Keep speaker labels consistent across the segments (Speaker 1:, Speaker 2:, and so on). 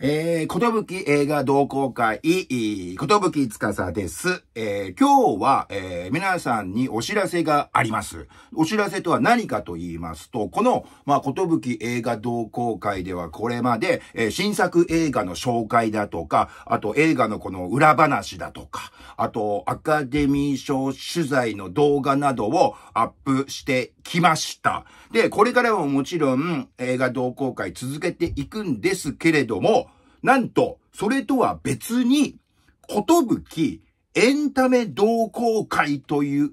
Speaker 1: えー、ことぶき映画同好会、ことぶきつかさです。えー、今日は、えー、皆さんにお知らせがあります。お知らせとは何かと言いますと、この、まあ、ことぶき映画同好会ではこれまで、えー、新作映画の紹介だとか、あと映画のこの裏話だとか、あと、アカデミー賞取材の動画などをアップしてきました。で、これからももちろん映画同好会続けていくんですけれども、なんと、それとは別に、ことぶき、エンタメ同好会という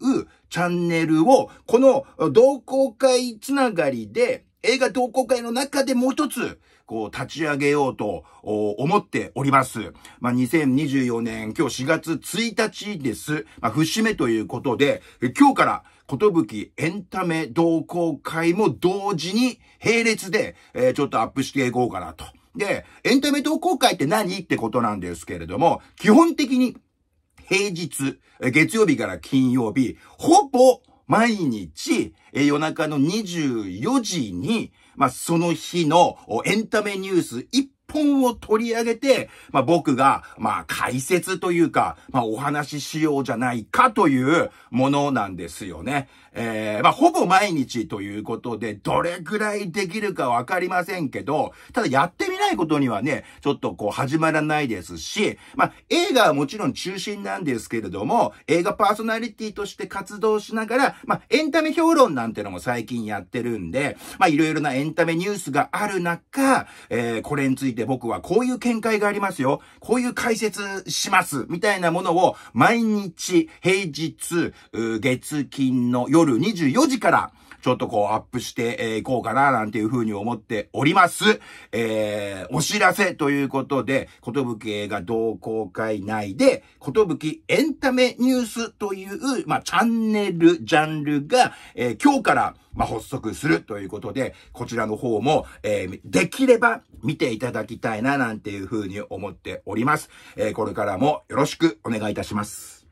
Speaker 1: チャンネルを、この同好会つながりで映画同好会の中でもう一つ、こう、立ち上げようと思っております。まあ、2024年、今日4月1日です。まあ、節目ということで、今日から、ことぶきエンタメ同好会も同時に並列で、えー、ちょっとアップしていこうかなと。で、エンタメ同好会って何ってことなんですけれども、基本的に平日、月曜日から金曜日、ほぼ毎日、夜中の24時に、まあ、その日のエンタメニュース1本を取り上げて、まあ、僕が、まあ、解説というか、まあ、お話ししようじゃないかというものなんですよね。えー、まあ、ほぼ毎日ということで、どれくらいできるかわかりませんけど、ただやってみないことにはね、ちょっとこう始まらないですし、まあ、映画はもちろん中心なんですけれども、映画パーソナリティとして活動しながら、まあ、エンタメ評論なんてのも最近やってるんで、まあ、いろいろなエンタメニュースがある中、えー、これについてで僕はこういう見解がありますよ。こういう解説します。みたいなものを毎日、平日、月金の夜24時から、ちょっとこうアップしていこうかな、なんていうふうに思っております。えー、お知らせということで、ことぶき映画同好会内で、ことぶきエンタメニュースという、まあ、チャンネル、ジャンルが、えー、今日から、まあ、発足するということで、こちらの方も、えー、できれば見ていただききたいななんていうふうに思っております。えー、これからもよろしくお願いいたします。